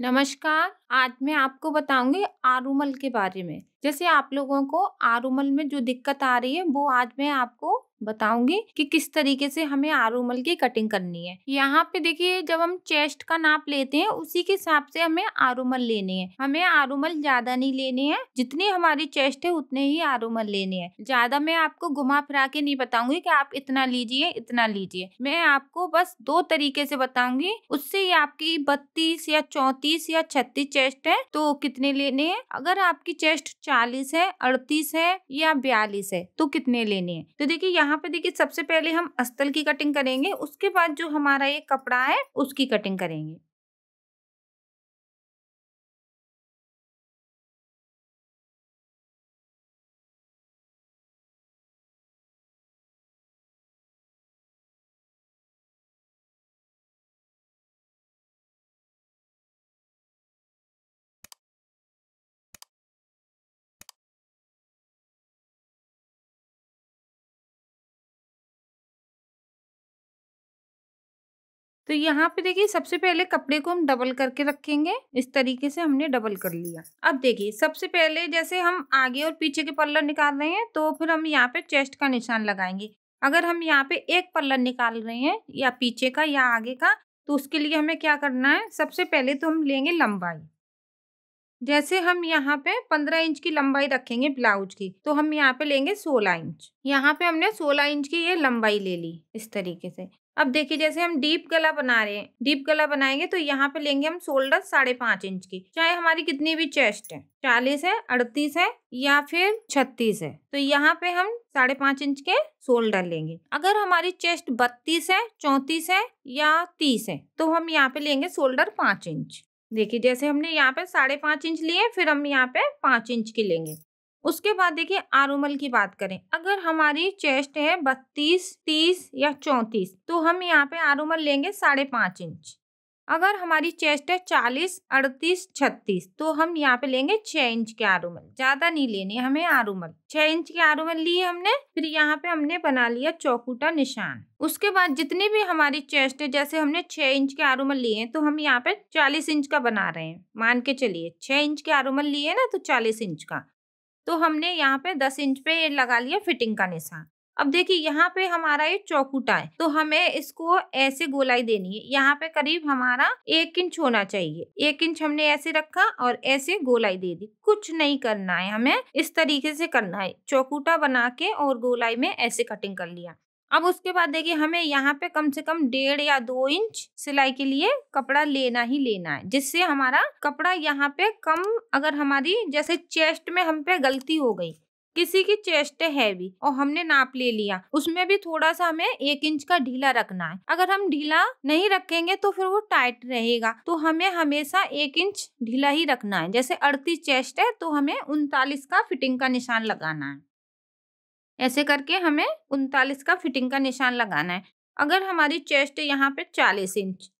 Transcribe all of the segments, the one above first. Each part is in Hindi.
नमस्कार आज मैं आपको बताऊंगी आरूमल के बारे में जैसे आप लोगों को आरूमल में जो दिक्कत आ रही है वो आज मैं आपको बताऊंगी कि किस तरीके से हमें आरूमल की कटिंग करनी है यहाँ पे देखिए जब हम चेस्ट का नाप लेते हैं उसी के हिसाब से हमें आरूमल लेने हैं हमें आरूमल ज्यादा नहीं लेने हैं जितनी हमारी चेस्ट है उतने ही आरूमल लेने हैं ज्यादा मैं आपको घुमा फिरा के नहीं बताऊंगी कि आप इतना लीजिए इतना लीजिए मैं आपको बस दो तरीके से बताऊंगी उससे ही आपकी बत्तीस या चौतीस या छत्तीस चेस्ट है तो कितने लेने हैं अगर आपकी चेस्ट चालीस है अड़तीस है या बयालीस है तो कितने लेने हैं तो देखिए यहाँ पे देखिए सबसे पहले हम अस्तल की कटिंग करेंगे उसके बाद जो हमारा ये कपड़ा है उसकी कटिंग करेंगे तो यहाँ पे देखिए सबसे पहले कपड़े को हम डबल करके रखेंगे इस तरीके से हमने डबल कर लिया अब देखिए सबसे पहले जैसे हम आगे और पीछे के पल्लर निकाल रहे हैं तो फिर हम यहाँ पे चेस्ट का निशान लगाएंगे अगर हम यहाँ पे एक पल्लर निकाल रहे हैं या पीछे का या आगे का तो उसके लिए हमें क्या करना है सबसे पहले तो हम लेंगे लंबाई जैसे हम यहाँ पे पंद्रह इंच की लंबाई रखेंगे ब्लाउज की तो हम यहाँ पे लेंगे सोलह इंच यहाँ पे हमने सोलह इंच की ये लंबाई ले ली इस तरीके से अब देखिए जैसे हम डीप गला बना रहे हैं डीप गला बनाएंगे तो यहाँ पे लेंगे हम शोल्डर साढ़े पांच इंच की चाहे हमारी कितनी भी चेस्ट है चालीस है अड़तीस है या फिर छत्तीस है तो यहाँ पे हम साढ़े पाँच इंच के शोल्डर लेंगे अगर हमारी चेस्ट बत्तीस है चौतीस है या तीस है तो हम यहाँ पे लेंगे शोल्डर पाँच इंच देखिए जैसे हमने यहाँ पे साढ़े पाँच इंच लिए फिर हम यहाँ पे पाँच इंच की लेंगे उसके बाद देखिए आरोमल की बात करें अगर हमारी चेस्ट है बत्तीस तीस या चौंतीस तो हम यहाँ पे आरोमल लेंगे साढ़े पाँच इंच अगर हमारी चेस्ट है चालीस अड़तीस छत्तीस तो हम यहाँ पे लेंगे छः इंच के आरोमल ज़्यादा नहीं लेने हमें आरोमल छः इंच के आरोमल लिए हमने फिर यहाँ पे हमने बना लिया चौकूटा निशान उसके बाद जितनी भी हमारी चेस्ट है जैसे हमने छः इंच के आरोमल लिए हैं तो हम यहाँ पे चालीस इंच का बना रहे हैं मान के चलिए छः इंच के आरोमल लिए ना तो चालीस इंच का तो हमने यहाँ पे दस इंच पे लगा लिया फिटिंग का निशान अब देखिए यहाँ पे हमारा ये चौकुटा है तो हमें इसको ऐसे गोलाई देनी है यहाँ पे करीब हमारा एक इंच होना चाहिए एक इंच हमने ऐसे रखा और ऐसे गोलाई दे दी कुछ नहीं करना है हमें इस तरीके से करना है चौकुटा बना के और गोलाई में ऐसे कटिंग कर लिया अब उसके बाद देखिए हमें यहाँ पे कम से कम डेढ़ या दो इंच सिलाई के लिए कपड़ा लेना ही लेना है जिससे हमारा कपड़ा यहाँ पे कम अगर हमारी जैसे चेस्ट में हम पे गलती हो गई किसी की चेस्ट है भी और हमने नाप ले लिया उसमें भी थोड़ा सा हमें एक इंच का ढीला रखना है अगर हम ढीला नहीं रखेंगे तो फिर वो टाइट रहेगा तो हमें हमेशा एक इंच ढीला ही रखना है जैसे अड़तीस चेस्ट है तो हमें उनतालीस का फिटिंग का निशान लगाना है ऐसे करके हमें उनतालीस का फिटिंग का निशान लगाना है अगर हमारी चेस्ट यहाँ पे चालीस इंच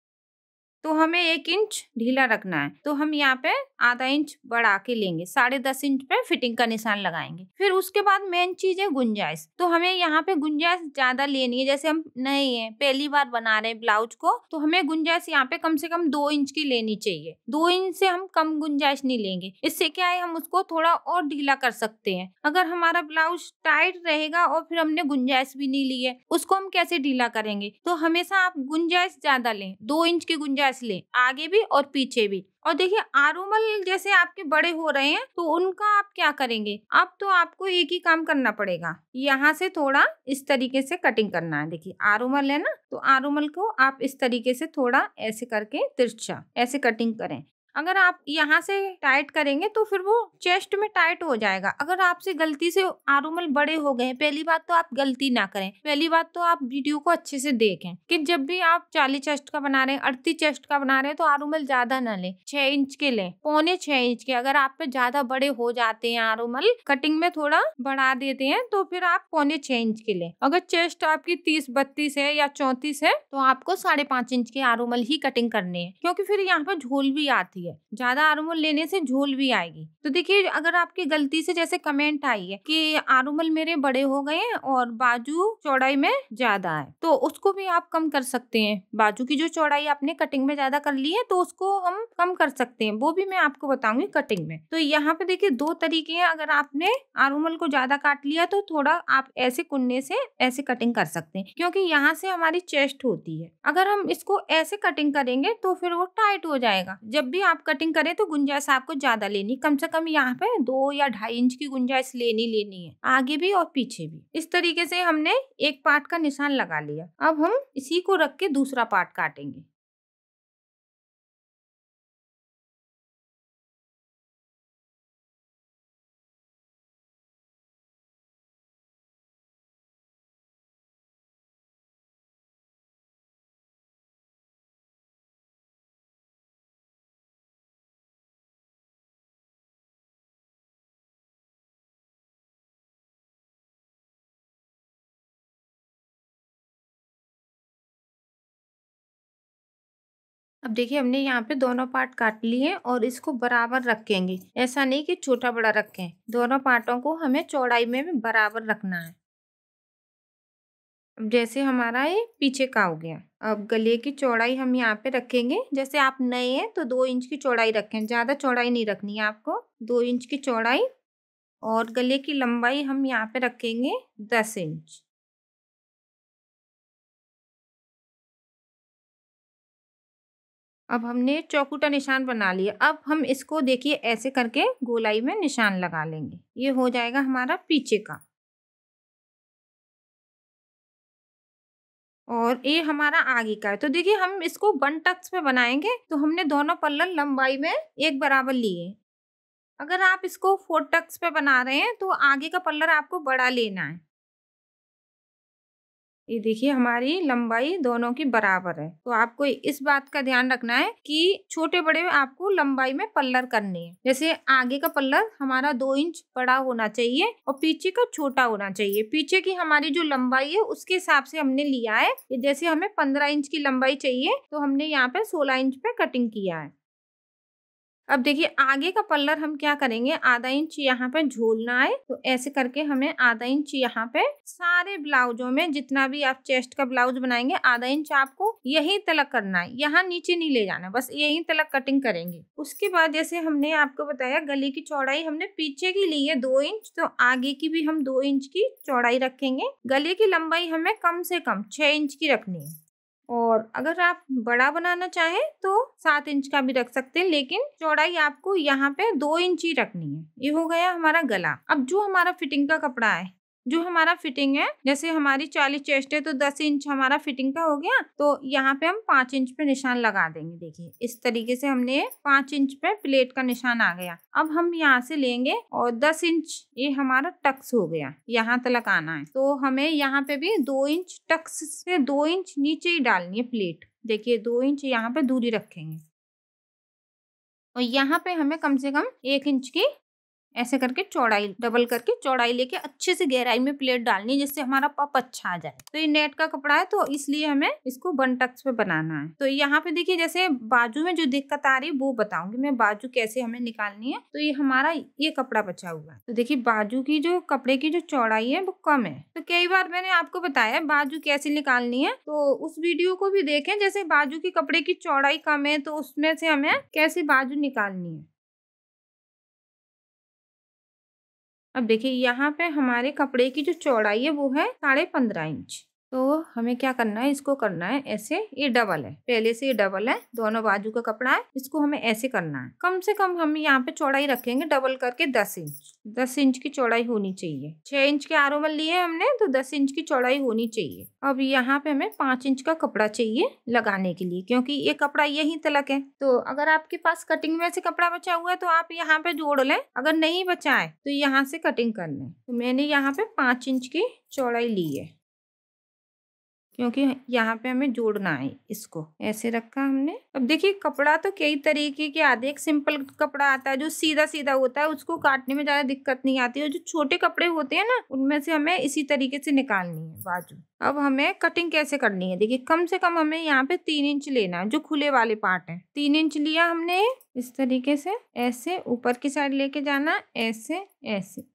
तो हमें एक इंच ढीला रखना है तो हम यहाँ पे आधा इंच बढ़ा के लेंगे साढ़े दस इंच पे फिटिंग का निशान लगाएंगे फिर उसके बाद मेन चीज है गुंजाइश तो हमें यहाँ पे गुंजाइश ज्यादा लेनी है जैसे हम नए हैं पहली बार बना रहे हैं ब्लाउज को तो हमें गुंजाइश यहाँ पे कम से कम दो इंच की लेनी चाहिए दो इंच से हम कम गुंजाइश नहीं लेंगे इससे क्या है हम उसको थोड़ा और ढीला कर सकते हैं अगर हमारा ब्लाउज टाइट रहेगा और फिर हमने गुंजाइश भी नहीं ली है उसको हम कैसे ढीला करेंगे तो हमेशा आप गुंजाइश ज्यादा लें दो इंच की गुंजाइश गैस लें आगे भी और पीछे भी और देखिए आरोमल जैसे आपके बड़े हो रहे हैं तो उनका आप क्या करेंगे अब तो आपको एक ही काम करना पड़ेगा यहाँ से थोड़ा इस तरीके से कटिंग करना है देखिए आरोमल है ना तो आरोमल को आप इस तरीके से थोड़ा ऐसे करके तिरछा ऐसे कटिंग करें अगर आप यहाँ से टाइट करेंगे तो फिर वो चेस्ट में टाइट हो जाएगा अगर आपसे गलती से आरूमल बड़े हो गए पहली बात तो आप गलती ना करें पहली बात तो आप वीडियो को अच्छे से देखें कि जब भी आप चालीस चेस्ट का बना रहे हैं अड़तीस चेस्ट का बना रहे हैं तो आरूमल ज्यादा ना लें छह इंच के लें पौने छह इंच के अगर आप पे ज्यादा बड़े हो जाते हैं आरूमल कटिंग में थोड़ा बढ़ा देते हैं तो फिर आप पौने छह इंच के लें अगर चेस्ट आपकी तीस बत्तीस है या चौतीस है तो आपको साढ़े पांच इंच के आरूमल ही कटिंग करनी है क्योंकि फिर यहाँ पे झोल भी आती है है ज्यादा आरूमल लेने से झोल भी आएगी तो देखिए अगर आपकी गलती से जैसे कमेंट आई है कि आरोमल मेरे बड़े हो गए हैं और बाजू चौड़ाई में ज्यादा है तो उसको भी आप कम कर सकते हैं बाजू की जो चौड़ाई आपने कटिंग में ज्यादा कर ली है तो उसको हम कम कर सकते हैं वो भी मैं आपको बताऊंगी कटिंग में तो यहाँ पे देखिए दो तरीके हैं अगर आपने आरूमल को ज्यादा काट लिया तो थोड़ा आप ऐसे कुन्ने से ऐसे कटिंग कर सकते हैं क्योंकि यहाँ से हमारी चेस्ट होती है अगर हम इसको ऐसे कटिंग करेंगे तो फिर वो टाइट हो जाएगा जब भी आप आप कटिंग करें तो गुंजाइश आपको ज़्यादा लेनी कम से कम यहाँ पे दो या ढाई इंच की गुंजाइश लेनी लेनी है आगे भी और पीछे भी इस तरीके से हमने एक पार्ट का निशान लगा लिया अब हम इसी को रख के दूसरा पार्ट काटेंगे अब देखिए हमने यहाँ पे दोनों पार्ट काट लिए और इसको बराबर रखेंगे ऐसा नहीं कि छोटा बड़ा रखें दोनों पार्टों को हमें चौड़ाई में बराबर रखना है अब जैसे हमारा ये पीछे का हो गया अब गले की चौड़ाई हम यहाँ पे रखेंगे जैसे आप नए हैं तो दो इंच की चौड़ाई रखें ज़्यादा चौड़ाई नहीं रखनी है आपको दो इंच की चौड़ाई और गले की लंबाई हम यहाँ पे रखेंगे दस इंच अब हमने चौकूटा निशान बना लिया अब हम इसको देखिए ऐसे करके गोलाई में निशान लगा लेंगे ये हो जाएगा हमारा पीछे का और ये हमारा आगे का है तो देखिए हम इसको वन टक्स में बनाएंगे तो हमने दोनों पल्लर लंबाई में एक बराबर लिए अगर आप इसको फोर टक्स पे बना रहे हैं तो आगे का पल्लर आपको बड़ा लेना है ये देखिए हमारी लंबाई दोनों की बराबर है तो आपको इस बात का ध्यान रखना है कि छोटे बड़े में आपको लंबाई में पल्लर करनी है जैसे आगे का पल्लर हमारा दो इंच बड़ा होना चाहिए और पीछे का छोटा होना चाहिए पीछे की हमारी जो लंबाई है उसके हिसाब से हमने लिया है जैसे हमें पंद्रह इंच की लंबाई चाहिए तो हमने यहाँ पे सोलह इंच पे कटिंग किया है अब देखिए आगे का पल्लर हम क्या करेंगे आधा इंच यहाँ पे झोलना है तो ऐसे करके हमें आधा इंच यहाँ पे सारे ब्लाउजों में जितना भी आप चेस्ट का ब्लाउज बनाएंगे आधा इंच आपको यही तलक करना है यहाँ नीचे नहीं ले जाना बस यही तलक कटिंग करेंगे उसके बाद जैसे हमने आपको बताया गले की चौड़ाई हमने पीछे की ली है दो इंच तो आगे की भी हम दो इंच की चौड़ाई रखेंगे गले की लंबाई हमें कम से कम छह इंच की रखनी है और अगर आप बड़ा बनाना चाहें तो सात इंच का भी रख सकते हैं लेकिन चौड़ाई आपको यहाँ पे दो इंच ही रखनी है ये हो गया हमारा गला अब जो हमारा फिटिंग का कपड़ा है जो हमारा फिटिंग है जैसे हमारी चालीस चेस्ट है तो दस इंच हमारा फिटिंग का हो गया तो यहाँ पे हम पांच इंच पे निशान लगा देंगे देखिए इस तरीके से हमने पांच इंच पे प्लेट का निशान आ गया अब हम यहाँ से लेंगे और दस इंच ये हमारा टक्स हो गया यहाँ तक आना है तो हमें यहाँ पे भी दो इंच टक्स से दो इंच नीचे ही डालनी है प्लेट देखिए दो इंच यहाँ पे दूरी रखेंगे और यहाँ पे हमें कम से कम एक इंच की ऐसे करके चौड़ाई डबल करके चौड़ाई लेके अच्छे से गहराई में प्लेट डालनी है जिससे हमारा पप अच्छा आ जाए तो ये नेट का कपड़ा है तो इसलिए हमें इसको बन टक्स पे बनाना है तो यहाँ पे देखिए जैसे बाजू में जो दिक्कत आ रही है वो बताऊंगी मैं बाजू कैसे हमें निकालनी है तो ये हमारा ये कपड़ा बचा हुआ है तो देखिये बाजू की जो कपड़े की जो चौड़ाई है वो कम है तो कई बार मैंने आपको बताया बाजू कैसे निकालनी है तो उस वीडियो को भी देखे जैसे बाजू के कपड़े की चौड़ाई कम है तो उसमें से हमें कैसे बाजू निकालनी है अब देखिए यहाँ पे हमारे कपड़े की जो चौड़ाई है वो है साढ़े पंद्रह इंच तो हमें क्या करना है इसको करना है ऐसे ये डबल है पहले से ये डबल है दोनों बाजू का कपड़ा है इसको हमें ऐसे करना है कम से कम हम यहाँ पे चौड़ाई रखेंगे डबल करके दस इंच दस इंच की चौड़ाई होनी चाहिए छह इंच के आरोमल लिए हमने तो दस इंच की चौड़ाई होनी चाहिए अब यहाँ पे हमें पाँच इंच का कपड़ा चाहिए लगाने के लिए क्योंकि ये कपड़ा यही तलक है तो अगर आपके पास कटिंग में से कपड़ा बचा हुआ है तो आप यहाँ पे जोड़ लें अगर नहीं बचा है तो यहाँ से कटिंग कर लें तो मैंने यहाँ पे पाँच इंच की चौड़ाई ली है क्योंकि यहाँ पे हमें जोड़ना है इसको ऐसे रखा हमने अब देखिए कपड़ा तो कई तरीके के आते हैं एक सिंपल कपड़ा आता है जो सीधा सीधा होता है उसको काटने में ज़्यादा दिक्कत नहीं आती और जो छोटे कपड़े होते हैं ना उनमें से हमें इसी तरीके से निकालनी है बाजू अब हमें कटिंग कैसे करनी है देखिए कम से कम हमें यहाँ पे तीन इंच लेना है जो खुले वाले पार्ट है तीन इंच लिया हमने इस तरीके से ऐसे ऊपर की साइड लेके जाना ऐसे ऐसे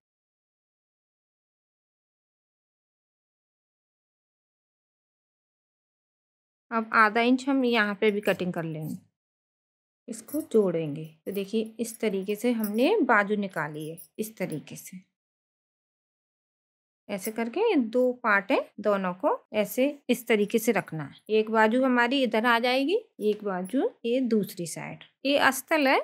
अब आधा इंच हम यहाँ पे भी कटिंग कर लेंगे इसको जोड़ेंगे तो देखिए इस तरीके से हमने बाजू निकाली है इस तरीके से ऐसे करके दो पार्ट है दोनों को ऐसे इस तरीके से रखना है एक बाजू हमारी इधर आ जाएगी एक बाजू ये दूसरी साइड ये अस्तल है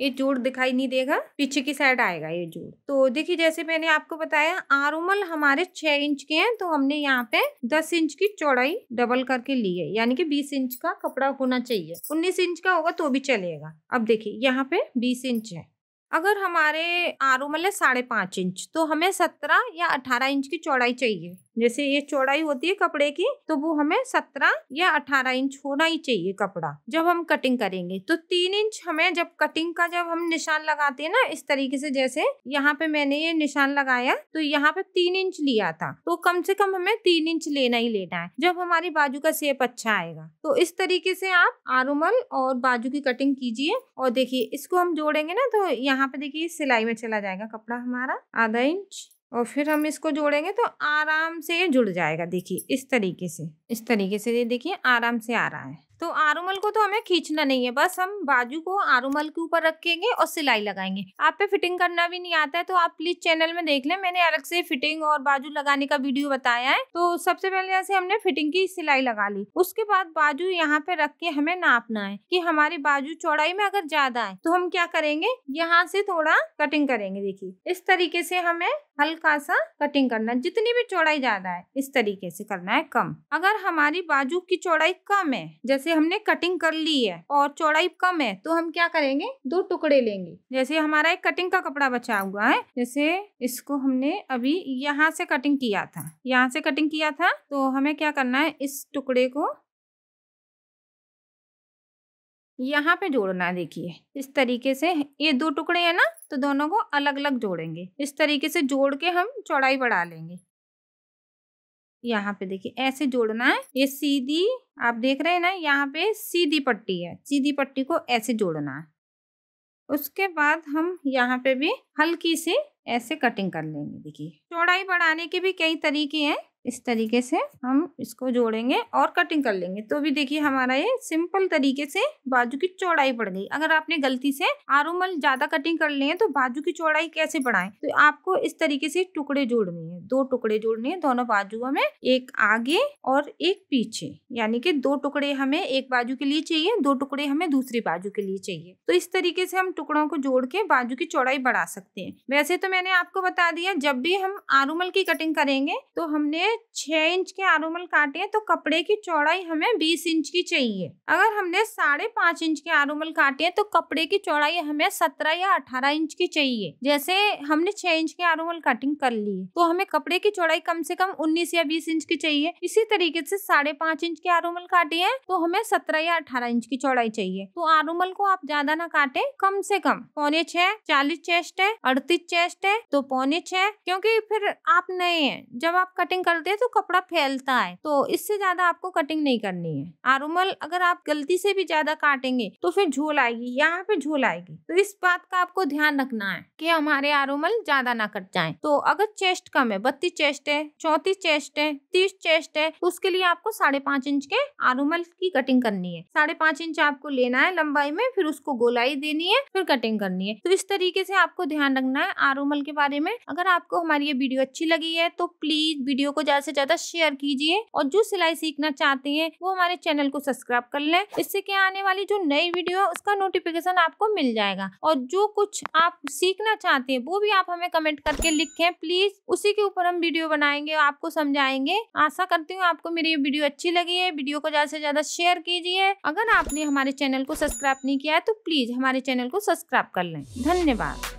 ये जोड़ दिखाई नहीं देगा पीछे की साइड आएगा ये जोड़ तो देखिए जैसे मैंने आपको बताया आरोमल हमारे छह इंच के हैं तो हमने यहाँ पे दस इंच की चौड़ाई डबल करके ली है यानी कि बीस इंच का कपड़ा होना चाहिए उन्नीस इंच का होगा तो भी चलेगा अब देखिए यहाँ पे बीस इंच है अगर हमारे आरोमल है साढ़े पांच इंच तो हमें सत्रह या अठारह इंच की चौड़ाई चाहिए जैसे ये चौड़ाई होती है कपड़े की तो वो हमें सत्रह या अठारह इंच होना ही चाहिए कपड़ा जब हम कटिंग करेंगे तो तीन इंच हमें जब कटिंग का जब हम निशान लगाते हैं ना इस तरीके से जैसे यहाँ पे मैंने ये निशान लगाया तो यहाँ पे तीन इंच लिया था तो कम से कम हमें तीन इंच लेना ही लेना है जब हमारी बाजू का सेप अच्छा आएगा तो इस तरीके से आप आरुमल और बाजू की कटिंग कीजिए और देखिए इसको हम जोड़ेंगे ना तो यहाँ पे देखिए सिलाई में चला जाएगा कपड़ा हमारा आधा इंच और फिर हम इसको जोड़ेंगे तो आराम से ये जुड़ जाएगा देखिए इस तरीके से इस तरीके से ये देखिए आराम से आ रहा है तो आरूमल को तो हमें खींचना नहीं है बस हम बाजू को आरूमल के ऊपर रखेंगे और सिलाई लगाएंगे आप पे फिटिंग करना भी नहीं आता है तो आप प्लीज चैनल में देख लें मैंने अलग से फिटिंग और बाजू लगाने का वीडियो बताया है तो सबसे पहले ऐसे हमने फिटिंग की सिलाई लगा ली उसके बाद बाजू यहाँ पे रख के हमें नापना है की हमारी बाजू चौड़ाई में अगर ज्यादा है तो हम क्या करेंगे यहाँ से थोड़ा कटिंग करेंगे देखिए इस तरीके से हमें हल्का सा कटिंग करना जितनी भी चौड़ाई ज्यादा है इस तरीके से करना है कम अगर हमारी बाजू की चौड़ाई कम है जैसे जैसे हमने कटिंग कर ली है और चौड़ाई कम है तो हम क्या करेंगे दो टुकड़े लेंगे जैसे हमारा एक कटिंग का कपड़ा बचा हुआ है जैसे इसको हमने अभी यहाँ से कटिंग किया था यहाँ से कटिंग किया था तो हमें क्या करना है इस टुकड़े को यहाँ पे जोड़ना है देखिए इस तरीके से ये दो टुकड़े हैं ना तो दोनों को अलग अलग जोड़ेंगे इस तरीके से जोड़ के हम चौड़ाई बढ़ा लेंगे यहाँ पे देखिए ऐसे जोड़ना है ये सीधी आप देख रहे हैं ना यहाँ पे सीधी पट्टी है सीधी पट्टी को ऐसे जोड़ना है उसके बाद हम यहाँ पे भी हल्की सी ऐसे कटिंग कर लेंगे देखिए चौड़ाई बढ़ाने के भी कई तरीके हैं इस तरीके से हम इसको जोड़ेंगे और कटिंग कर लेंगे तो भी देखिए हमारा ये सिंपल तरीके से बाजू की चौड़ाई बढ़ गई अगर आपने गलती से आरूमल ज़्यादा कटिंग कर लिए तो बाजू की चौड़ाई कैसे बढ़ाएं तो आपको इस तरीके से टुकड़े जोड़ने हैं दो टुकड़े जोड़ने हैं दोनों बाजुओं में एक आगे और एक पीछे यानी कि दो टुकड़े हमें एक बाजू के लिए चाहिए दो टुकड़े हमें दूसरी बाजू के लिए चाहिए तो इस तरीके से हम टुकड़ों को जोड़ के बाजू की चौड़ाई बढ़ा सकते हैं वैसे तो मैंने आपको बता दिया जब भी हम आरूमल की कटिंग करेंगे तो हमने छः इंच के आरूमल काटे हैं तो कपड़े की चौड़ाई हमें बीस इंच की चाहिए अगर हमने साढ़े पाँच इंच के आरूमल काटे हैं तो कपड़े की चौड़ाई हमें सत्रह या अठारह इंच की चाहिए जैसे हमने छह इंच के आरूमल कटिंग कर ली तो हमें कपड़े की चौड़ाई कम से कम उन्नीस या बीस इंच की चाहिए इसी तरीके से साढ़े पाँच इंच के आरूमल काटे हैं तो हमें सत्रह या अठारह इंच की चौड़ाई चाहिए तो आरूमल को आप ज्यादा ना काटे कम से कम पौने छह चालीस चेस्ट है अड़तीस चेस्ट है तो पौने छह क्योंकि फिर आप नए हैं जब आप कटिंग कर लगाते हैं तो कपड़ा फैलता है तो इससे ज्यादा आपको कटिंग नहीं करनी है आरुमल अगर आप गलती से भी ज्यादा काटेंगे तो फिर झोल आएगी यहाँ पे झोल आएगी तो इस बात का आपको ध्यान रखना है कि हमारे आरुमल ज्यादा ना कट जाए तो अगर चेस्ट कम है बत्तीस चेस्ट है चौतीस चेस्ट है तीस चेस्ट है तो उसके लिए आपको साढ़े पांच इंच के आरुमल की कटिंग करनी है साढ़े पांच इंच आपको लेना है लंबाई में फिर उसको गोलाई देनी है फिर कटिंग करनी है तो इस तरीके से आपको ध्यान रखना है आरुमल के बारे में अगर आपको हमारी ये वीडियो अच्छी लगी है तो प्लीज वीडियो को ज्यादा से ज्यादा शेयर कीजिए और जो सिलाई सीखना चाहते हैं वो हमारे चैनल को सब्सक्राइब कर लें इससे क्या आने वाली जो नई वीडियो है उसका नोटिफिकेशन आपको मिल जाएगा और जो कुछ आप सीखना चाहते हैं वो भी आप हमें कमेंट करके लिखें प्लीज उसी के ऊपर हम वीडियो बनाएंगे और आपको समझाएंगे आशा करती हूँ आपको मेरी ये वीडियो अच्छी लगी है वीडियो को ज्यादा से ज्यादा शेयर कीजिए अगर आपने हमारे चैनल को सब्सक्राइब नहीं किया है तो प्लीज हमारे चैनल को सब्सक्राइब कर लें धन्यवाद